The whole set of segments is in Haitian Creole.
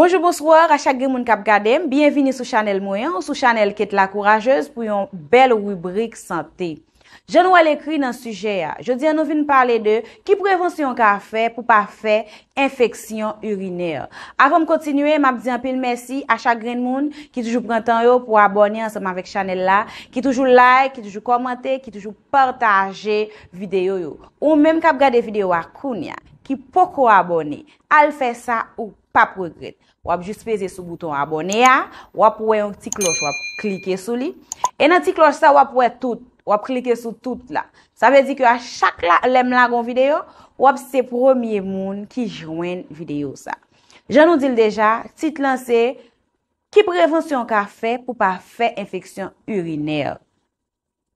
Bonjou bousroar a chak gen moun kap gade m, bienvini sou chanel mouyan ou sou chanel ket la kourajez pou yon bel wibrik sante. Je nou al ekri nan suje ya, je di an nou vin parle de ki prevensyon ka fe pou pa fe infeksyon urinere. Avom kontinue, m ap di an pil mersi a chak gen moun ki toujou prantan yo pou abonye ansenman vek chanel la, ki toujou like, ki toujou komante, ki toujou partaje videyo yo. Ou menm kap gade videyo akoun ya, ki poko abonye, al fe sa ou pa pregrit. Wap jist peze sou bouton abone ya, wap wè yon ti kloj wap klike sou li. E nan ti kloj sa wap wè tout, wap klike sou tout la. Sa vè di ki a chak la lem lagon videyo, wap se promye moun ki jwen videyo sa. Jan nou dil deja, tit lan se, ki prevensyon ka fe pou pa fe infeksyon urinèl?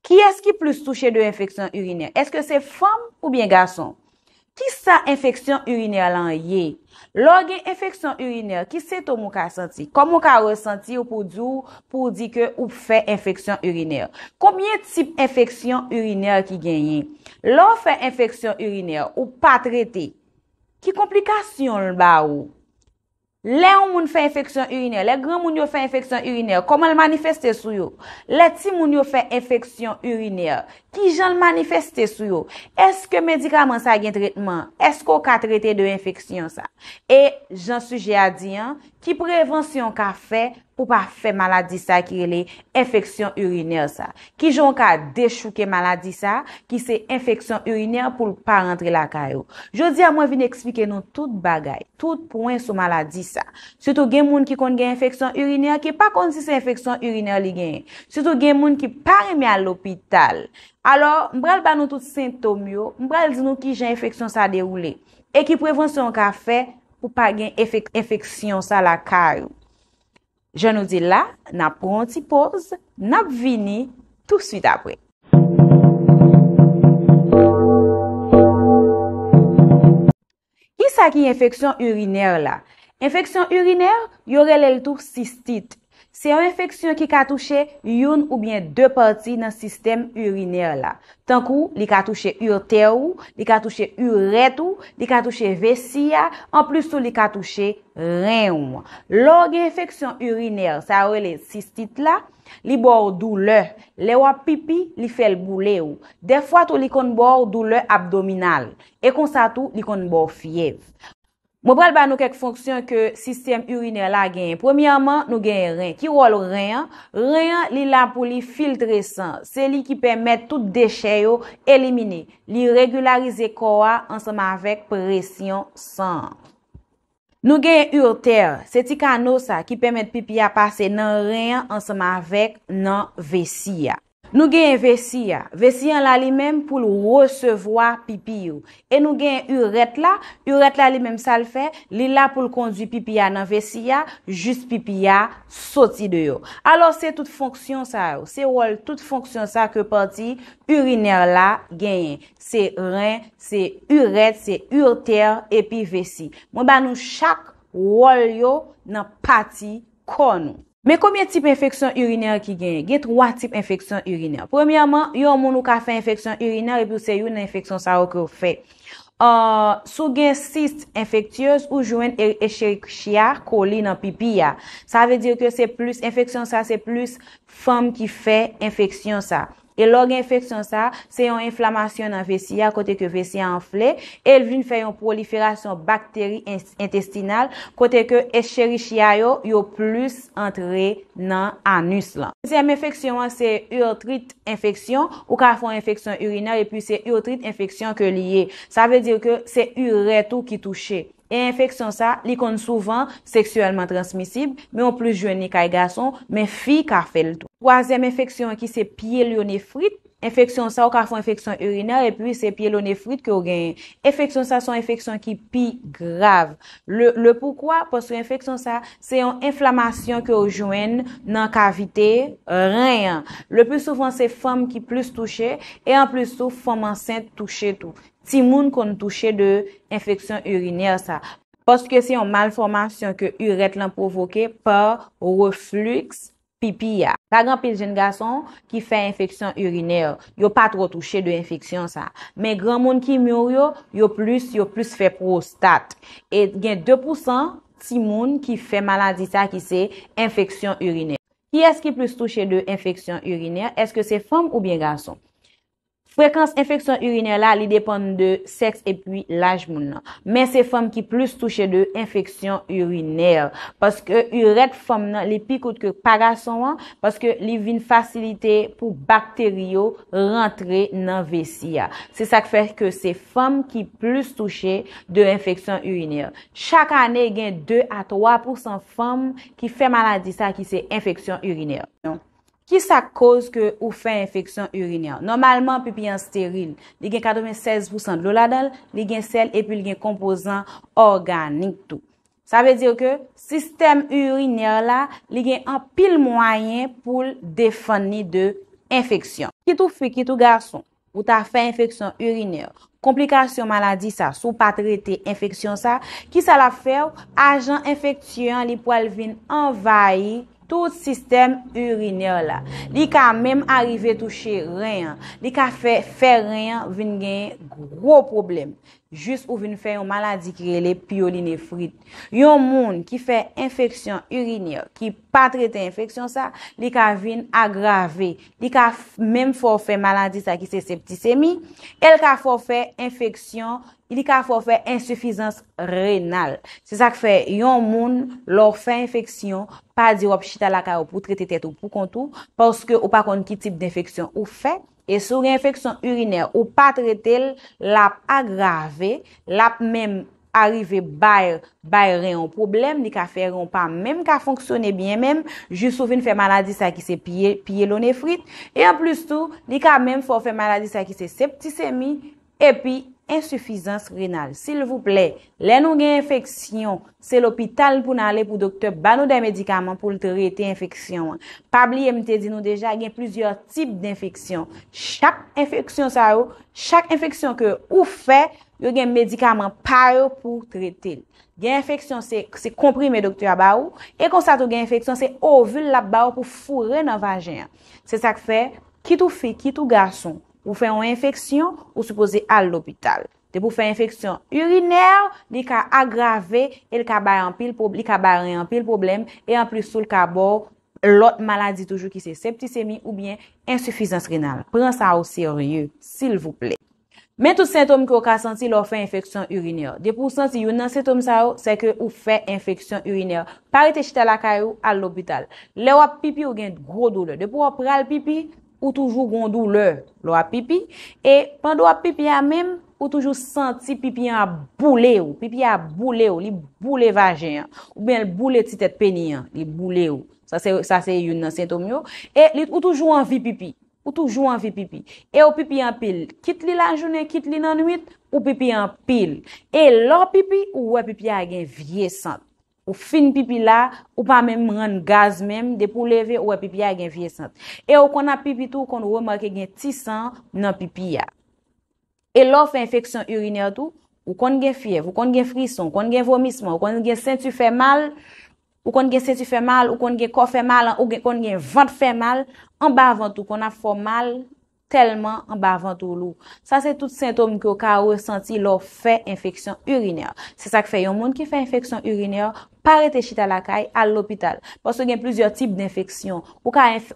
Ki es ki plus touche de infeksyon urinèl? Eske se fom ou bien gason? Ki sa infeksyon urinèr lan yè? Lò gen infeksyon urinèr, ki se to mou ka senti? Kom mou ka resenti ou pou di ke ou fè infeksyon urinèr? Komye tip infeksyon urinèr ki genyen? Lò fè infeksyon urinèr ou pa tretè? Ki komplikasyon l ba ou? Le ou moun fè infeksyon urinè, le gran moun yo fè infeksyon urinè, koman lmanifeste sou yo? Le ti moun yo fè infeksyon urinè, ki jan lmanifeste sou yo? Eske medikaman sa gen tretman? Esko ka trette de infeksyon sa? E jan suje a diyan, ki prevensyon ka fè, pou pa fe maladi sa ki rele infeksyon urinè sa. Ki joun ka deshouke maladi sa, ki se infeksyon urinè pou pa rentre la karyo. Jodi a mwen vin eksplike nou tout bagay, tout pwen sou maladi sa. Soutou gen moun ki kon gen infeksyon urinè, ki pa kon si se infeksyon urinè li gen. Soutou gen moun ki pareme al lopital. Alo, mbral ban nou tout sintom yo, mbral zin nou ki jen infeksyon sa deroule, e ki prevenson ka fe pou pa gen infeksyon sa la karyo. Je nou di la, nap pronti poz, nap vini, tout suite apre. Ki sa ki infeksyon uriner la? Efeksyon uriner, yorele l tou sistit. Se yo infeksyon ki katouche youn oubyen 2 parti nan sistem uriner la. Tankou, li katouche urter ou, li katouche urret ou, li katouche vesya, en plus ou li katouche ren ou. Logi, infeksyon uriner sa rele sistit la, li bor doule, le wapipi, li fel goule ou. Defwa tou li kon bor doule abdominal, e konsa tou li kon bor fyev. Mwen pral ba nou kek fonksyon ke sistem urinè la gen. Premiyaman nou gen ren. Ki rol ren, ren li la pou li filtre san. Se li ki pèmèt tout deche yo elimine. Li regularize kowa ansama vek presyon san. Nou gen urter. Se ti kan nou sa ki pèmèt pipi ya pase nan ren ansama vek nan veci ya. Nou gen yon vesiyan, vesiyan la li menm pou l recevwa pipi yo. E nou gen yon uret la, uret la li menm sal fe, li la pou l kondwi pipi ya nan vesiyan, jist pipi ya soti de yo. Alo se tout fonksyon sa yo, se wol tout fonksyon sa ke parti, uriner la genyen. Se ren, se uret, se urter, epi vesiyan. Mwen ba nou chak wol yo nan pati kono. Men komye tip infeksyon urinèl ki genye? Get wwa tip infeksyon urinèl? Premiyaman, yon moun ou ka fe infeksyon urinèl epi ou se yon nan infeksyon sa ou ke ou fe. Sou gen sist infektyoz ou jwen esherik shia koli nan pipiya. Sa ve dir ke se plus infeksyon sa, se plus fom ki fe infeksyon sa. E log infeksyon sa, se yon inflamasyon nan vesiyan kote ke vesiyan anflè, el vin fè yon proliferasyon bakteri intestinal kote ke escherichia yo yo plus antre nan anus lan. Dizèm infeksyon an, se urotrit infeksyon, ou ka fòn infeksyon urinè, epi se urotrit infeksyon ke liye. Sa ve dir ke se urè tou ki touche. E infeksyon sa, li kon souvan seksualman transmisib, men ou plus jwen ni ka e gason, men fi kar fel tou. Kwa zem infeksyon ki se piye louni frit, infeksyon sa ou kar fon infeksyon urina, epi se piye louni frit ki ou genye. Efeksyon sa son efeksyon ki piye grav. Le poukwa postre infeksyon sa, se yon inflamasyon ki ou jwen nan kavite, euh, reyen. Le plus souvan se fom ki plus touche, e an plus sou fom ansen touche tou. Ti moun kon touche de infeksyon urinèr sa. Poske si yon malformasyon ke uret lan provoke, pa reflux pipi ya. Sa gran piljen gason ki fe infeksyon urinèr, yo pa tro touche de infeksyon sa. Men gran moun ki moun yo, yo plus fe prostat. Et gen 2% ti moun ki fe maladi sa ki se infeksyon urinèr. Ki eske plus touche de infeksyon urinèr? Eske se fom ou bien gason? Frekans infeksyon uriner la li depon de seks epi laj moun nan. Men se fom ki plus touche de infeksyon uriner. Paske yurek fom nan li pikout ke parasyon an, paske li vin fasilite pou bakterio rentre nan vesya. Se sak fèk ke se fom ki plus touche de infeksyon uriner. Chak anè gen 2 à 3% fom ki fè maladi sa ki se infeksyon uriner. Non. Ki sa koz ke ou fe infeksyon urinier? Normalman, pipi an steryl. Li gen 96% lola dal, li gen sel, epi li gen kompozant organik tou. Sa ve dir ke, sistem urinier la, li gen an pil mwayen pou defani de infeksyon. Ki tou fi, ki tou garson, ou ta fe infeksyon urinier, komplikasyon maladi sa, sou pa trete infeksyon sa, ki sa la fev, ajan infeksyon, li po alvin envayi, Tout sistem urinè la. Li ka mèm arrive touche rèyan. Li ka fè fè rèyan vin gen gro problem. Jus ou vin fè yon maladi kre le pioline frite. Yon moun ki fè infeksyon urinye, ki pa trete infeksyon sa, li ka vin agrave. Li ka mèm fò fè maladi sa ki se septisemi, el ka fò fè infeksyon, li ka fò fè insoufizans renal. Se sa k fè, yon moun lò fè infeksyon, pa di wop chita laka ou pou trete tet ou pou kontou, porske ou pa kon ki tip d'infeksyon ou fè. E sou reinfeksyon urinè ou pa tre tel, l ap agrave, l ap mèm arive bayre, bayre rè yon problem, li ka fè ron pa mèm, ka fonksyonè bèm mèm, ju souvin fè maladi sa ki se piye lone frit, e an plus tou, li ka mèm fò fè maladi sa ki se septisemi, epi epi. insoufizans renal. S'il vous plè, lè nou gen infeksyon, se l'opital pou nan lè pou doktor banou den medikaman pou l'trete infeksyon. Pabli, mt di nou deja, gen plizior tip d'infeksyon. Chak infeksyon sa yo, chak infeksyon ke ou fe, yo gen medikaman pa yo pou trétel. Gen infeksyon se komprime doktor ba yo, e konsato gen infeksyon se ovule la ba yo pou fure nan vajen. Se sak fe, ki tou fe, ki tou gason, Ou fe yon infeksyon, ou se pose al l'opital. De pou fe infeksyon urinèr, li ka agrave, li ka barren an pil problem, e an plus sou l ka bor, lot maladi toujou ki se septisemi ou bien insoufizans renal. Pren sa ou serye, s'il vous plè. Men tout sentom ki ou ka senti l ou fe infeksyon urinèr. De pou senti yon nan sentom sa ou, se ke ou fe infeksyon urinèr. Parite chita la kayou al l'opital. Le wap pipi ou gen gro doule. De pou wap pral pipi, Ou toujou gondou lè, lò apipi. E pandou apipi ya mèm, ou toujou santi pipi ya boule ou. Pipi ya boule ou, li boule vajen. Ou ben li boule titet peni an, li boule ou. Sa se yon nan sentom yo. E ou toujou anvi pipi. Ou toujou anvi pipi. E ou pipi anpil. Kit li lan jounen, kit li nan nwit, ou pipi anpil. E lò pipi, ou apipi ya gen vye sant. Ou fin pipi la, ou pa men mren gaz men, de pou leve, ouwe pipi ya gen fye sant. E ou kon ap pipi tou, kon ouwe manke gen tisan nan pipi ya. E lò fè infeksyon urinè tou, ou kon gen fyev, ou kon gen frison, kon gen vomisman, ou kon gen sentu fè mal, ou kon gen sentu fè mal, ou kon gen kor fè mal, ou kon gen vent fè mal, an bavantou kon ap fò mal, telman an bavantou lou. Sa se tout sintom ki ou ka ouwe santi lò fè infeksyon urinè. Se sa k fè, yon moun ki fè infeksyon urinè yo, Parete chita lakay al l'opital. Paso gen plizor tib d'infeksyon.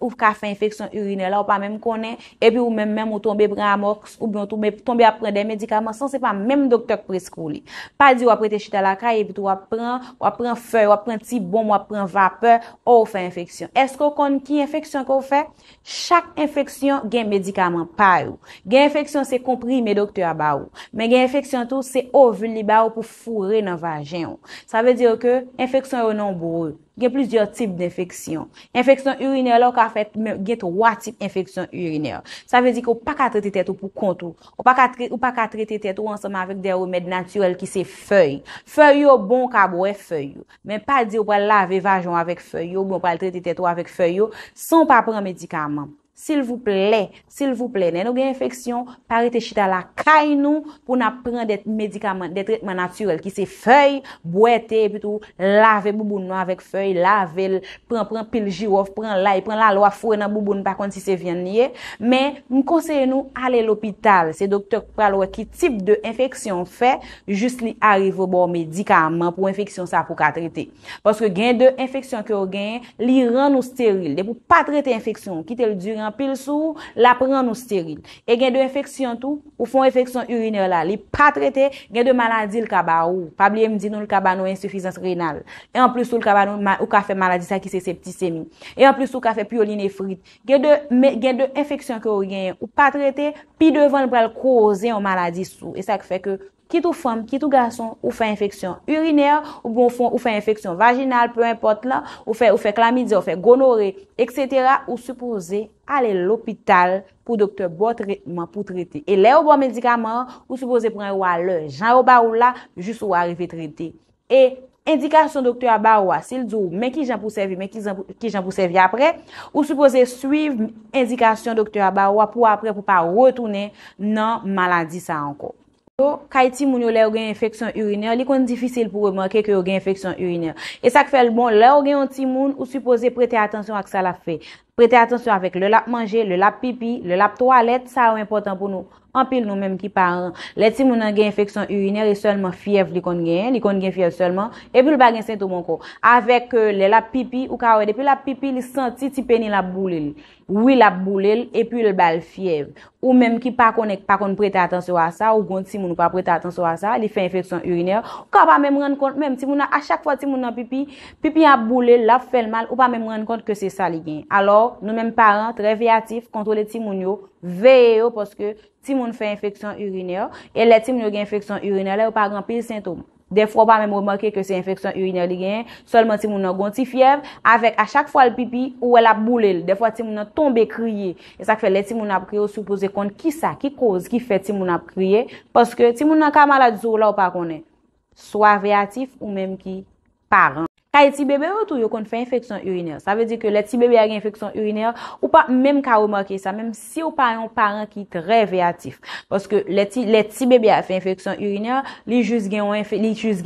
Ou ka fe infeksyon urine la, ou pa menm konen, epi ou menm menm ou tombe pran amoks, ou bon tombe a prende medikaman, san se pa menm doktor preskou li. Pa di waprete chita lakay, epi tou wapren, wapren fey, wapren tib bom, wapren vape, ou fe infeksyon. Esko kon ki infeksyon ko fe? Chak infeksyon gen medikaman par ou. Gen infeksyon se kompri menm doktor aba ou. Men gen infeksyon tou se ovli ba ou pou fure nan vajen ou. Sa ve dir ke... Infeksyon yo nanbou, gen plizyo tip d'infeksyon. Efeksyon urinè lò ka fet men gen to wa tip efeksyon urinè. Sa ve di ki ou pa ka trete tetou pou kontou. Ou pa ka trete tetou ansèm avèk de omèd naturel ki se fèy. Fèy yo bon kabou e fèy yo. Men pa di ou pa lave vajon avèk fèy yo, ou pa trete tetou avèk fèy yo, san pa pran medikaman. S'il vous plè, s'il vous plè, nen nou gen infeksyon, parete chita la, kay nou pou nan pren det medikaman, det retman naturel ki se fey, boete, pi tou lave, bouboun nou avèk fey, lave, pren, pren pil jirof, pren la, pren la lwa, fure nan bouboun, pa konti se vyen nye. Men, mkoseye nou ale l'opital, se doktor pral wè ki tip de infeksyon fe, jist li arrive bo medikaman pou infeksyon sa pou ka trete. Paske gen de infeksyon ki yo gen, li ran nou steril. De pou pa trete infeksyon, ki tel duran pil sou, la pren nou steril. E gen de infeksyon tou, ou fon infeksyon urinè la, li pa trete, gen de maladi l kaba ou. Pabliye mdi nou l kaba nou insoufizans renal. E an plus ou l kaba nou ou kafe maladi sa ki se septisemi. E an plus ou kafe pioline frite. Gen de infeksyon ki ou gen, ou pa trete, pi devan l pral kou oze yon maladi sou. E sa ki feke... Kit ou fom, kit ou gason, ou fe infeksyon urinè, ou bon fon, ou fe infeksyon vaginale, peu importe la, ou fe klamidia, ou fe gonore, etc. Ou suppose, ale l'opital pou doktor bo trète, man pou trète. Et lè ou bo bon medikaman, ou suppose, pren ou alè, jan ou ba ou la, jous ou arive trète. Et indikasyon doktor ba ou a, sil djou, men ki jan pou sèvi, men ki jan pou sèvi apre, ou suppose, suiv indikasyon doktor ba ou a pou apre pou pa wotounen nan maladi sa anko. So, kay timoun yo le ou gen infeksyon urinè, li kon di fisele pou remanke ke ou gen infeksyon urinè. E sak fel bon, le ou gen yon timoun ou supose prete atensyon ak sa la fey. Prete atensyon avèk lè lap manje, lè lap pipi, lè lap toalet, sa ou important pou nou. Anpil nou mèm ki paran. Lè ti mounan gen infeksyon urinèr, e solman fiev li kon gen, li kon gen fiev solman, e pou lè bagen sen tou moun ko. Avèk euh, lè lap pipi, ou ka ouèdè, pe lap pipi li senti ti peni lap boulel. Ou li lap boulel, e pou lè bal fiev. Ou mèm ki pa kon prete atensyon a sa, ou kon ti mounou pa prete atensyon a sa, li fe infeksyon urinèr, ka pa mèm ren kont, mèm ti mounan, a chak fwa ti nou menm paran, tre veyatif, kontro le timoun yo veye yo, poske timoun fe infeksyon urinè yo e le timoun yo gen infeksyon urinè, le ou pa gran pil sintoum defo pa menm ou markè ke se infeksyon urinè li gen solman timoun yo gonti fiev avek a chak fwa l pipi ou el ap moulel, defo timoun yo tombe kriye e sak fe le timoun yo ap kriye ou sou pose kont ki sa, ki koz, ki fe timoun yo ap kriye poske timoun yo ka malad zou la ou pa konen swa veyatif ou menm ki paran Kaye ti bebe ou tou yo kon fè infeksyon urinè. Sa ve di ke le ti bebe a gen infeksyon urinè ou pa mèm ka ou makè sa mèm si ou pa yon paran ki trè ve atif. Poske le ti bebe a fè infeksyon urinè, li juz gen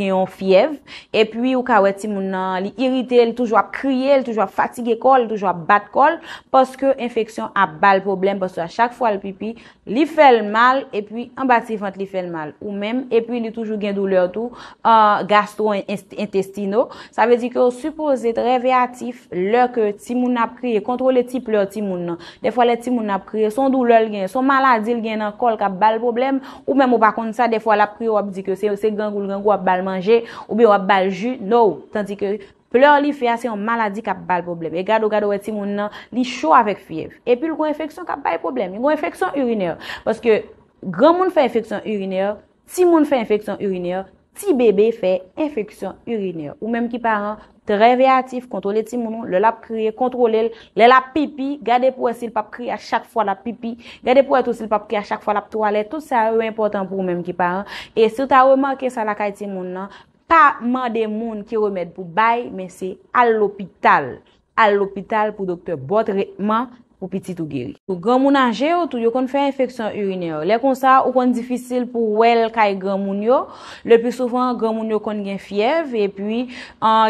yon fiev. E pwi ou ka wè ti moun nan, li iritè, li toujwa kriye, li toujwa fatigè kol, li toujwa bat kol, poske infeksyon a bal problem, poske a chak fwa l pipi li fèl mal, e pwi an batifant li fèl mal ou mèm, e pwi li toujwa gen douleur tou, euh, gastro intestino. Sa ve di ke o supose treve atif lor ke ti moun ap kriye, kontro le ti pleur ti moun nan. De fwa le ti moun ap kriye, son doulel gen, son maladi l gen nan kol kap bal problem, ou men mou bakon sa, de fwa la priyo wap di ke se gangou, gangou wap bal manje, ou bi wap bal ju, nou. Tanti ke pleur li feyase yon maladi kap bal problem. E gado gado we ti moun nan, li chou avek fyev. E pi l kon infeksyon kap bal problem. Yon kon infeksyon urineyo. Paske gran moun fey infeksyon urineyo, ti moun fey infeksyon urineyo, Ti bebe fè infeksyon urinè. Ou mèm ki paran, treve atif kontrole ti mounon. Le lap kriye, kontrole lè lap pipi. Gade pou et si l pap kriye a chak fwa lap pipi. Gade pou et ou si l pap kriye a chak fwa lap toalet. Tout sa ou important pou mèm ki paran. Et sou ta ou manke sa laka ti mounon. Pa man de moun ki remèd pou baye. Men se al l'opital. Al l'opital pou doktor botreman. pou pitit ou geri. Ou goun moun anje ou tou, yo kon fè infeksyon urinèo. Lè kon sa, ou kon difisil pou wèl kèy goun moun yo. Lè pi soufan, goun moun yo kon gen fiev, e pi,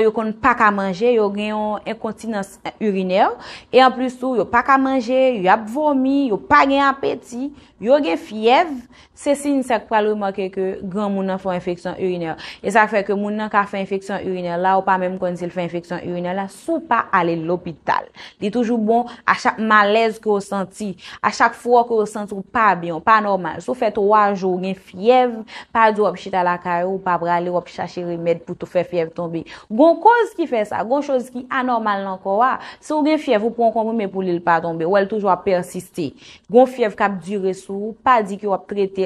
yo kon pak a manje, yo gen yon ekontinans urinèo. E an plis tou, yo pak a manje, yo ap vomi, yo pa gen apeti, yo gen fiev, Se si nisek pralou mwake ke Grand mounan fwa infeksyon urinè E sak fè ke mounan ka fwa infeksyon urinè la Ou pa mèm kon si l fwa infeksyon urinè la Sou pa ale l lopital Di toujou bon a chak malez ki ou senti A chak fwa ki ou senti ou pa bion Pa anormal Sou fè tou wajou gen fyev Pa di wap chita la kare ou pa brale wap chache remèd Poutou fè fyev tonbe Gon kouz ki fè sa, gon chouz ki anormal nan kouwa Sou gen fyev ou pon komi me pou li l pa tonbe Ou el toujou ap persiste Gon fyev kap di resou, pa di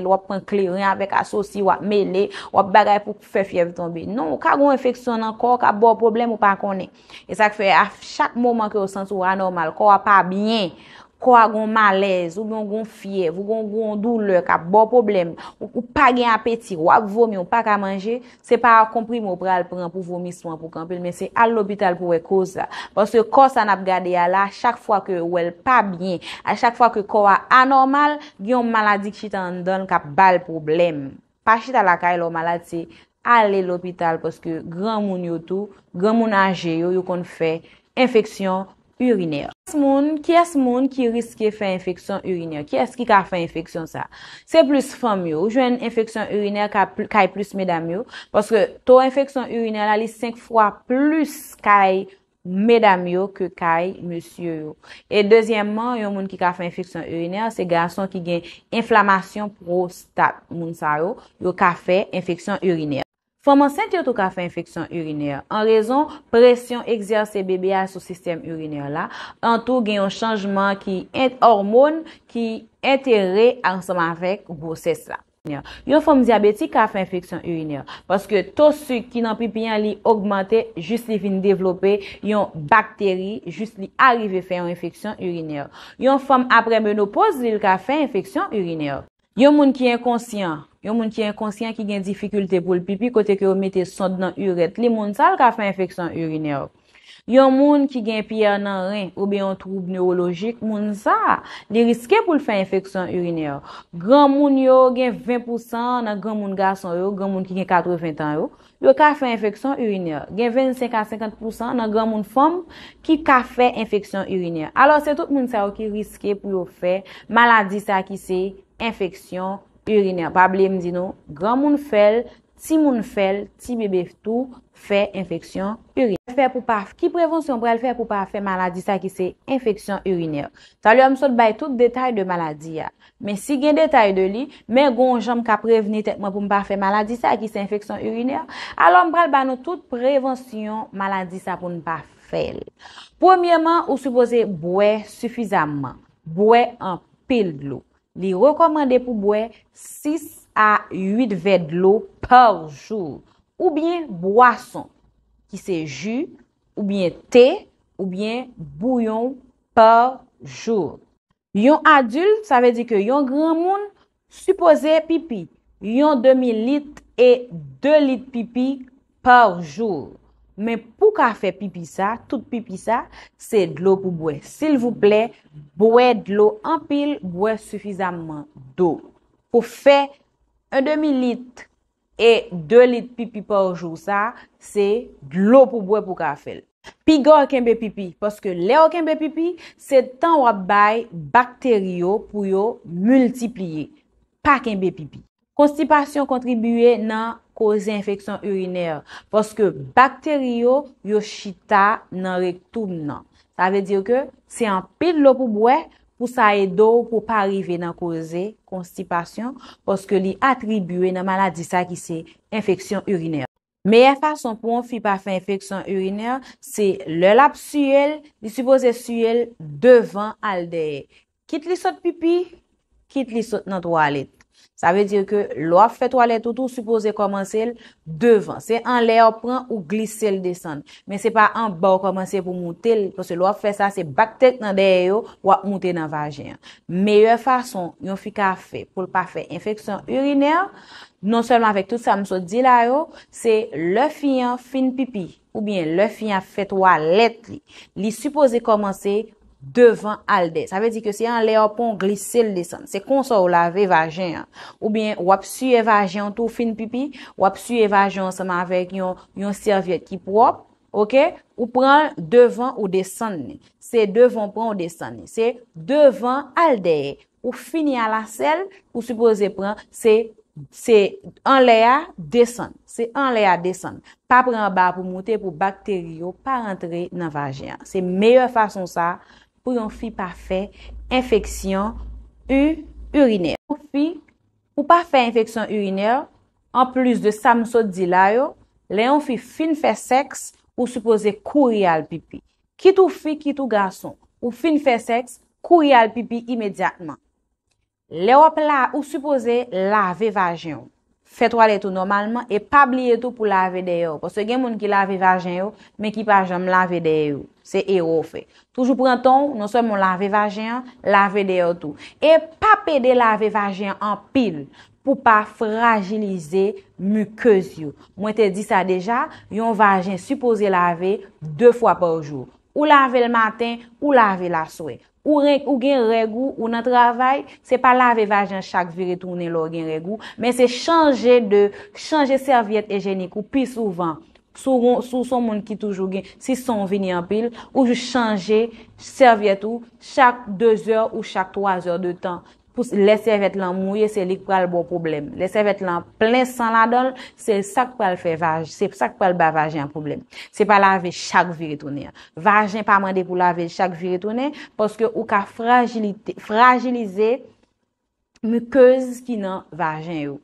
wap kon kle ryan vek asosi wap mele, wap bagay pou fefyev ton bi. Non, wak kon enfeksyon nan kor, wak bo problem wap an konen. E sak fe, a chak moman ki wosans wak anormal, kor wap pa binyen, kwa gon malez, ou gon gon fye, ou gon gon doule, kap bo problem, ou pa gen apeti, wak vomi, ou pa ka manje, se pa komprime ou pral pran pou vomi, swan pou kampil, men se al l'opital pou we kosa. Pwos yo kosan ap gade ya la, chak fwa ke ou el pa bine, a chak fwa ke kwa anormal, gen yon maladi ki chita an don kap bal problem. Pa chita la kaye lò malade, se ale l'opital, pwos ke gran moun yo tou, gran moun anje, yo yo kon fè, infeksyon, Kè se moun ki riske fè infeksyon urinè? Kè se ki ka fè infeksyon sa? Se plus fèm yo, jwen infeksyon urinè kèy plus mèdèm yo. Paske to infeksyon urinè la li 5 fwa plus kèy mèdèm yo ke kèy mèsyon yo. E dezyèmman, yon moun ki ka fè infeksyon urinè, se ganson ki gen inflamasyon prostat moun sa yo, yo ka fè infeksyon urinè. Foman sent yot ou ka fe infeksyon urinere, an rezon presyon egzer se bebe a sou sistem urinere la, an tou gen yon chanjman ki ente hormon ki ente re anseman fek bo ses la. Yon foman diabetik ka fe infeksyon urinere, paske tos suk ki nan pi piyan li augmente jist li fin devlope, yon bakteri jist li arrive fe yon infeksyon urinere. Yon foman apre menopoz li ka fe infeksyon urinere. Yon moun ki yon konsyant, yon moun ki yon konsyant ki gen difikulte pou l pipi kote ki yo mette sond nan yuret. Li moun sal ka fe infeksyon urinè yo. Yon moun ki gen piya nan ren ou beyon troub neurologik, moun sa li riske pou l fe infeksyon urinè yo. Gran moun yo gen 20% nan gran moun gason yo, gran moun ki gen 80 an yo, yo ka fe infeksyon urinè yo. Gen 25-50% nan gran moun fom ki ka fe infeksyon urinè yo. Alo se tout moun sa yo ki riske pou yo fe maladi sa ki se yo. infeksyon urinè. Pa ble mdi nou, gran moun fel, ti moun fel, ti bebe tout, fe infeksyon urinè. Ki prevensyon brel fe pou pa fe maladi sa ki se infeksyon urinè. Sa li yo msot bay tout detay de maladi ya. Men si gen detay de li, men goun jom ka preveni tekman pou mpa fe maladi sa ki se infeksyon urinè, alon mprel ban nou tout prevensyon maladi sa pou mpa fel. Poumyèman, ou supose bouè sufizaman. Bouè an pil glou. Li rekomande pou bwe 6 a 8 ved lo par jour. Ou bien boason ki se ju ou bien te ou bien bouyon par jour. Yon adult sa ve di ke yon gran moun supose pipi. Yon 2000 litre e 2 litre pipi par jour. Men pou ka fe pipi sa, tout pipi sa, se dlo pou bwe. Sil vou ple, bwe dlo anpil, bwe sufizanman do. Po fe, 1,5 litre e 2 litre pipi pa oujou sa, se dlo pou bwe pou ka fe. Pi go akenbe pipi, poske le akenbe pipi, se tan wap bay bakteryo pou yo multipliye. Pa akenbe pipi. Konstipasyon kontribuye nan... koze infeksyon urinèr, poske bakteriyo yo chita nan rektoum nan. Ta ve dir ke, se an pe de lo pou bwe, pou sa e do pou pa rive nan koze konstipasyon, poske li atribuè nan maladi sa ki se infeksyon urinèr. Meyen fason pou an fi pa fe infeksyon urinèr, se le lap suyèl, li supose suyèl devan al deyè. Kit li sot pipi, kit li sot nan toalit. Sa ve dire ke lo ap fet wale toutou supose komanse l devan. Se an le ap pran ou glise l desan. Men se pa an ba ou komanse pou moute l. Pwese lo ap fe sa se bak tek nan deyo ou ap moute nan vajen. Meye fason yon fi ka fe pou l pa fe infeksyon urine. Non selman vek tout sa mso di la yo. Se le fiyan fin pipi ou bien le fiyan fet wale let li. Li supose komanse l. devan al dey. Sa ve di ke se an leyo pon glisil desan. Se konsa ou lave evajen an. Ou bin wap su evajen an tou fin pipi, wap su evajen an seman avek yon serviet ki prop, ou pran devan ou desan ni. Se devan pran ou desan ni. Se devan al dey. Ou fini a la sel, ou supose pran, se an leya desan. Se an leya desan. Pa pran ba pou mouti pou bakterio, pa rentri nan evajen. Se meyo fason sa, pou yon fi pa fe infeksyon u uriner. Ou fi, ou pa fe infeksyon uriner, an plis de samsot di layo, le yon fi fin fe seks ou supose kouri al pipi. Kit ou fi, kit ou gason, ou fin fe seks, kouri al pipi imediatman. Le wap la ou supose la ve vaje yon. Fet wale tou normalman e pa bliye tou pou lave deyo. Po se gen moun ki lave vajen yo, men ki pa jom lave deyo. Se e yo fe. Toujou pran ton, non se moun lave vajen, lave deyo tou. E pa pede lave vajen an pil pou pa fragilize mukozyo. Mwen te di sa deja, yon vajen supose lave 2 fwa pa oujou. Ou lave l maten, ou lave la soue. Ou gen regou ou nan travay, se pa lave vajan chak viri toune lor gen regou, men se chanje servyet ejenik ou pi souvan. Sou son moun ki toujou gen, si son vini an pil, ou jou chanje servyet ou chak 2 ou chak 3 ou de tan. Pous lese vet lan mouye, se li kwa l bo problem. Lese vet lan plen san la don, se sak kwa l fe vaje, se sak kwa l ba vaje an problem. Se pa lave chak viri tounen. Vaje an pa mande pou lave chak viri tounen, poske ou ka fragilize mkez ki nan vaje an yo.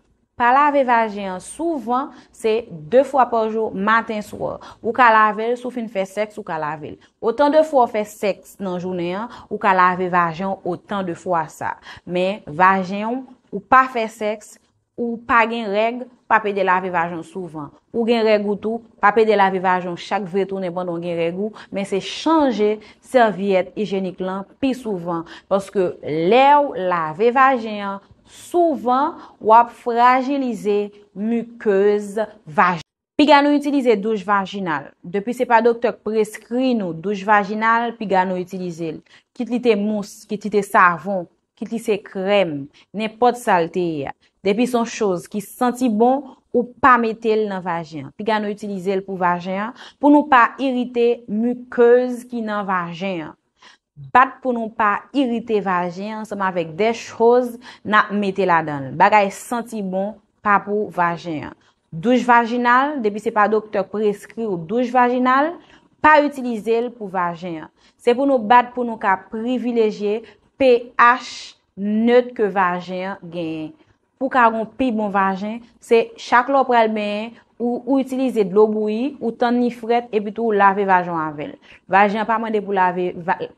Ou ka lave vajen souvan, se de fwa pojou matin souwa. Ou ka lavel sou fin fe seks ou ka lavel. Otan de fwa fe seks nan jounen an, ou ka lave vajen otan de fwa sa. Men vajen ou pa fe seks ou pa gen reg, pa pe de lave vajen souvan. Ou gen reg ou tou, pa pe de lave vajen chak vretounen bon don gen reg ou, men se chanje serviette hijenik lan pi souvan. Poske lew lave vajen an. Souvan wap fragilize mukeuze vajin. Pi gano utilize douj vajinal. Depi se pa doktor preskri nou douj vajinal, pi gano utilize l. Kit li te mous, kit li te sarvon, kit li se krem, ne pot salte ya. Depi son chouz ki senti bon ou pa metel nan vajin. Pi gano utilize l pou vajin pou nou pa irite mukeuze ki nan vajin ya. Bad pou nou pa irite vajin, seman vek de choz na mete la dan. Bagay senti bon pa pou vajin. Douj vajinal, depi se pa doktor preskri ou douj vajinal, pa utilize l pou vajin. Se pou nou bad pou nou ka privileje pH neut ke vajin gen. Pou ka ron pi bon vajin, se chak loprel ben gen. Ou itilize de lo boui, ou tan ni fret, e pito ou lave vajon an vel. Vajon an pa mwende pou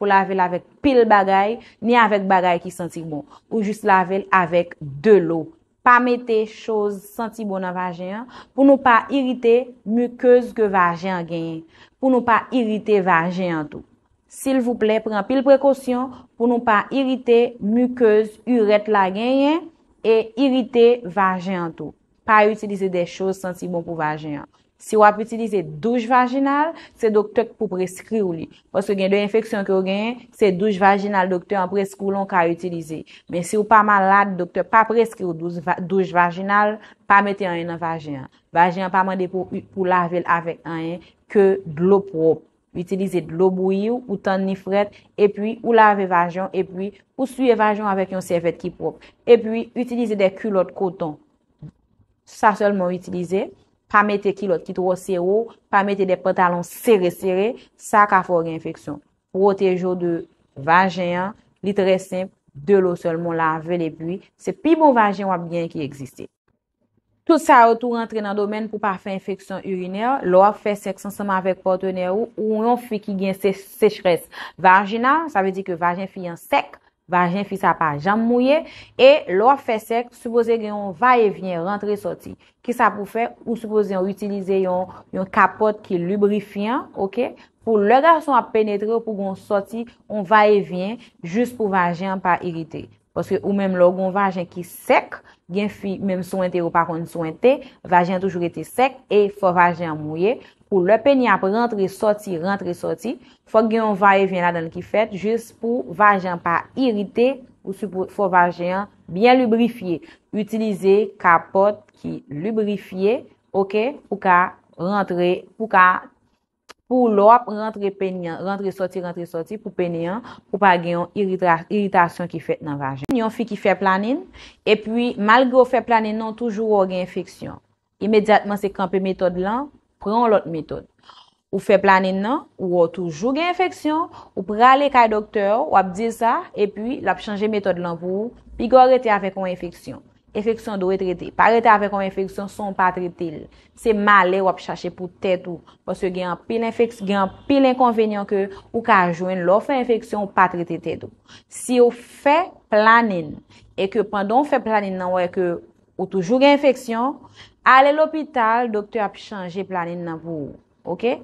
lave lave pil bagay, ni avek bagay ki santi bon. Ou jist lave lave de lo. Pa mete chouz santi bon an vajon an, pou nou pa irite mukez ke vajon an genye. Pou nou pa irite vajon an tou. Sil vouple, pren pil prekosyon pou nou pa irite mukez yuret la genye, e irite vajon an tou. pa utilize de chos senti bon pou vajina. Si wap utilize douj vajinal, se doktek pou preskri ou li. Ose gen de infeksyon ke w gen, se douj vajinal doktek an preskri ou lon ka utilize. Men si w pa malade, doktek pa preskri ou douj vajinal, pa mette an en an vajina. Vajina pa mande pou lave avèk an en, ke dloprop. Utilize dlop wiyou, ou tan nifret, e pi ou lave vajan, e pi ou suye vajan avèk yon servet ki prop. E pi utilize de kulot koton, Sa sol mon itilize, pa mete kilot ki tro se ou, pa mete de pantalon sere sere, sa ka fwo gen infeksyon. Protej yo de vajen, litre se, de lo sol mon la, vele bui, se pi bon vajen wap gen ki eksiste. Tout sa wotou rentre nan domen pou pa fe infeksyon urinè, lo waf fe seksyonsanman vek portenè ou, ou yon fi ki gen seksyonsanman. Vajen nan, sa ve di ke vajen fi yon seks, Vajen fi sa pa jam mouye e lor fe sek, supose gen yon va e vyen rentre e soti. Ki sa pou fe? Ou supose yon utilize yon kapot ki lubrifyen, ok? Po lor gar son a penetre ou pou gen soti, yon va e vyen, jist pou vajen pa irite. Poske ou menm logon vajen ki sek, gen fi menm so ente ou pa kon so ente, vajen toujou ete sek e fo vajen mouye. Po le penya, po rentre, soti, rentre, soti, fo gen vaje ven la dan ki fet, jes pou vajen pa irite ou fo vajen byen lubrifye. Utilize kapot ki lubrifye, ok, pou ka rentre, pou ka kipote. pou lou ap rentre pe nyan, rentre soti, rentre soti, pou pe nyan, pou pa gen yon iritasyon ki fet nan vajen. Nyon fi ki fe planin, e pi malgo fe planin nan, toujou ou gen infeksyon. Imediatman se kampe metode lan, pran lout metode. Ou fe planin nan, ou ou toujou gen infeksyon, ou prale kay doktor, ou ap di sa, e pi l ap chanje metode lan pou, pi go rete ave kon infeksyon. Efeksyon do e trete. Par ete ave kon enfeksyon son pa trete. Se male wap chache pou tete ou. Pwese gen an pil enfeksyon, gen an pil enkonvenyon ke ou ka anjouen lò fè enfeksyon ou pa trete tete ou. Si ou fè planin, e ke pandon fè planin nan wè ke ou toujou gen enfeksyon, ale l'opital, doktor ap chanje planin nan pou ou.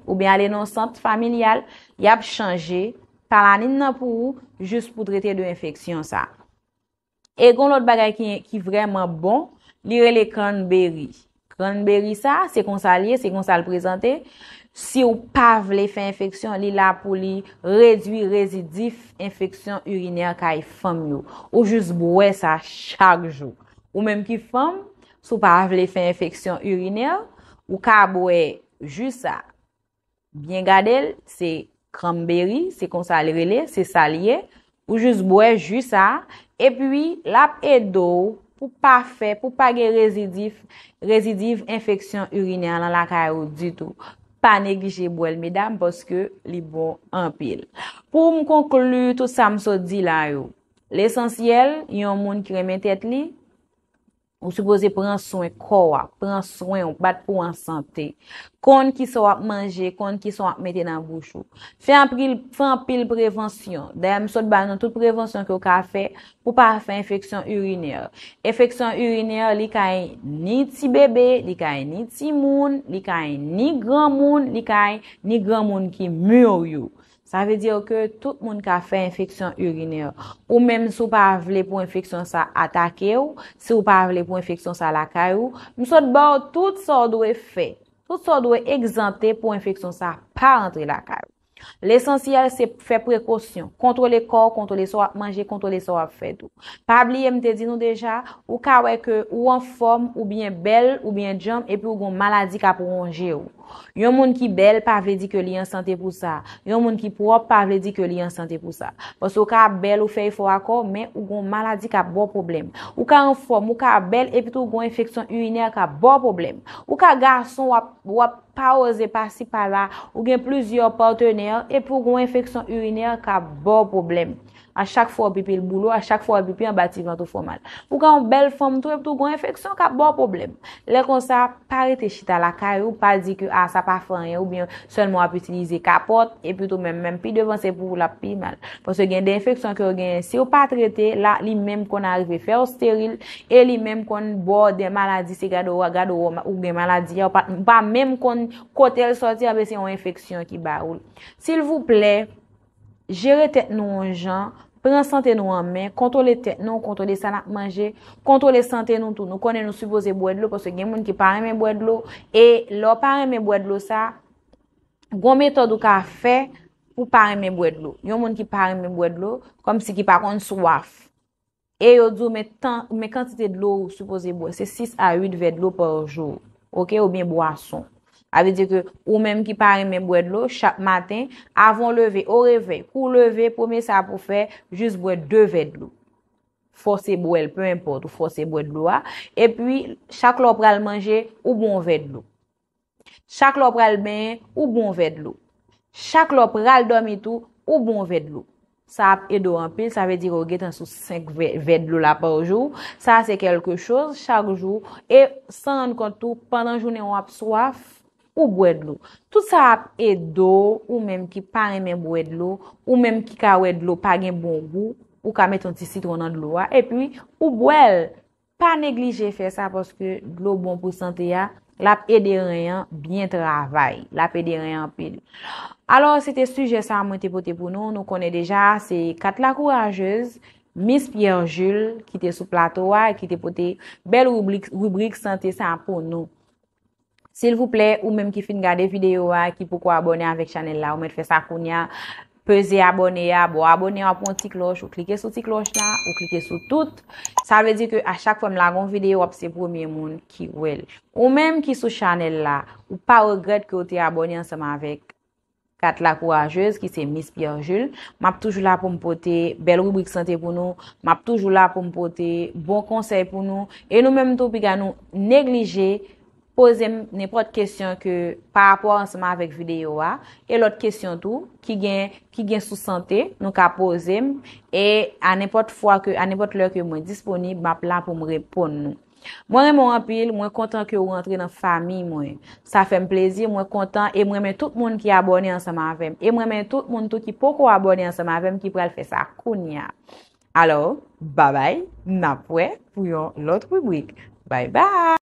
Ou bien ale nan sant familial, y ap chanje planin nan pou ou, jous pou trete de enfeksyon sa. E kon lot bagay ki vreman bon, li rele kranberi. Kranberi sa, se kon salye, se kon sal prezante, si ou pa vle fe infeksyon li la pou li redwi rezidif infeksyon urinere ka y e fom yo. Ou jous bouwe sa chak jou. Ou menm ki fom, sou pa vle fe infeksyon urinere, ou ka bouwe jous sa, byen gadel, se kranberi, se kon salye rele, se salye, pou jous bwe jous sa, epi lap e do pou pa fe, pou pa ge rezidiv infeksyon urinan lan laka yo di tou. Pa neglije bwe lmedam, poske li bon anpil. Pou m konklu tout sa m so di la yo, l esensyel, yon moun ki reme tet li, Ou suppose prenswen kowa, prenswen ou bat pou an sante, kon ki sa wap manje, kon ki sa wap mete nan vushou. Fe an pil prevensyon, dayan mi sot ban nan tout prevensyon ki ou ka fe pou pa fe infeksyon urinere. Efeksyon urinere li kaye ni ti bebe, li kaye ni ti moun, li kaye ni gran moun, li kaye ni gran moun ki mou yu. Sa ve diyo ke tout moun ka fe infeksyon urinè ou mèm sou pa vle pou infeksyon sa atake ou, sou pa vle pou infeksyon sa lakay ou, msot ba ou tout so do e fe. Tout so do e egzante pou infeksyon sa pa rentre lakay ou. L'esensiyal se fe prekosyon, kontrole kor, kontrole so ap manje, kontrole so ap fed ou. Pabli mte di nou deja, ou ka weke ou an form, ou bien bel, ou bien jom, epi ou gon maladi ka pou ronge ou. Yon moun ki bel pa vredi ke li yon sante pou sa. Yon moun ki pou wap pa vredi ke li yon sante pou sa. Pos ou ka bel ou fey fo akor men ou kon maladi ka bo problem. Ou ka anform ou ka bel epitou kon infeksyon urinere ka bo problem. Ou ka gason wap pa waze pasi pala ou gen pluzio partener epitou kon infeksyon urinere ka bo problem. A chak fwo api pi l boulou, a chak fwo api pi an bati vantou fwo mal. Ou ka an bel fwom tou e ptou kon infeksyon, ka bon problem. Lè kon sa, pare te chita la kary ou pa di ki a sa pa fwenye ou bin son moun api tinize kapot, e pwito men men pi devan se pou la pi mal. Pon se gen de infeksyon ki ou gen si ou pa trete, la li men kon arive fè ou steryl, e li men kon bo de maladi se gado ou a gado ou gen maladi, ou pa men kon kotel soti api se yon infeksyon ki ba ou. Sil vou ple... Jere tet nou an jan, pren sante nou an men, kontrole tet nou, kontrole sanat manje, kontrole sante nou tout nou. Kone nou supose bwede lou, pwese gen moun ki pare mwen bwede lou. E lò pare mwen bwede lou sa, gwo metod ou ka fe, ou pare mwen bwede lou. Yon moun ki pare mwen bwede lou, kom se ki pa kon sou waf. E yo dzo, me kantite de lou supose bwede lou, se 6 a 8 ved lou per jou. Ok, ou bwen bwason. Avè di ke ou mèm ki pari mèm bwèd lò, chak maten, avon levè, ou revè, pou levè, pou mè sa pou fè, jous bwèd dè bwèd lò. Fòsè bwèl, pou mèm pot, fòsè bwèd lò. E pwi, chak lò pral manje, ou bon bwèd lò. Chak lò pral bèn, ou bon bwèd lò. Chak lò pral dormitou, ou bon bwèd lò. Sa ap edo anpil, sa vè di roget an sou 5 bwèd lò la pa ou jò. Sa se kelke chòs, chak jò. E san an kontou, Ou bwèd lò. Tout sa ap e do, ou mèm ki pa remèm bwèd lò, ou mèm ki ka wèd lò pa gen bon bou, ou ka met ton ti citron nan lò. E pwi, ou bwèl, pa neglije fè sa, poske lò bon pou sante ya, lap e de rayan, bien travay. Lap e de rayan, pèdou. Alors, se te suje sa, mwen te pote pou nou, nou konè deja, se Katla Courageuse, Miss Pianjul, ki te sou plato wa, ki te pote bel rubrik sante sa pou nou. S'il vous plè, ou mèm ki fin gade videyo a, ki pou kwa abonye anvek chanel la, ou mèm fe sakoun ya, peze abonye ya, bo abonye apon ti kloj, ou klike sou ti kloj la, ou klike sou tout, sa vè di ke a chak fèm la gon videyo ap se promye moun ki wèl. Ou mèm ki sou chanel la, ou pa regred ki ou te abonye anseman vek kat la kouajez ki se Miss Pierre Jules, map toujou la pou mpote, bel rubrik sante pou nou, map toujou la pou mpote, bon konsey pou nou, e nou mèm tou piga nou neglije Pozem nepot kesyon ke pa apwa anseman avèk videyo wa. E lot kesyon tou ki gen sou sante nou ka pozem. E anepot lòk yo mwen disponib, ba plan pou mwen repon nou. Mwen remon apil, mwen kontan ki yo rentre nan fami mwen. Sa fèm plezi, mwen kontan. E mwen men tout moun ki abonè anseman avèm. E mwen men tout moun tou ki poko abonè anseman avèm ki pral fè sa koun ya. Alo, ba bay, mwen apwè pou yon lot rubrik. Bay bay!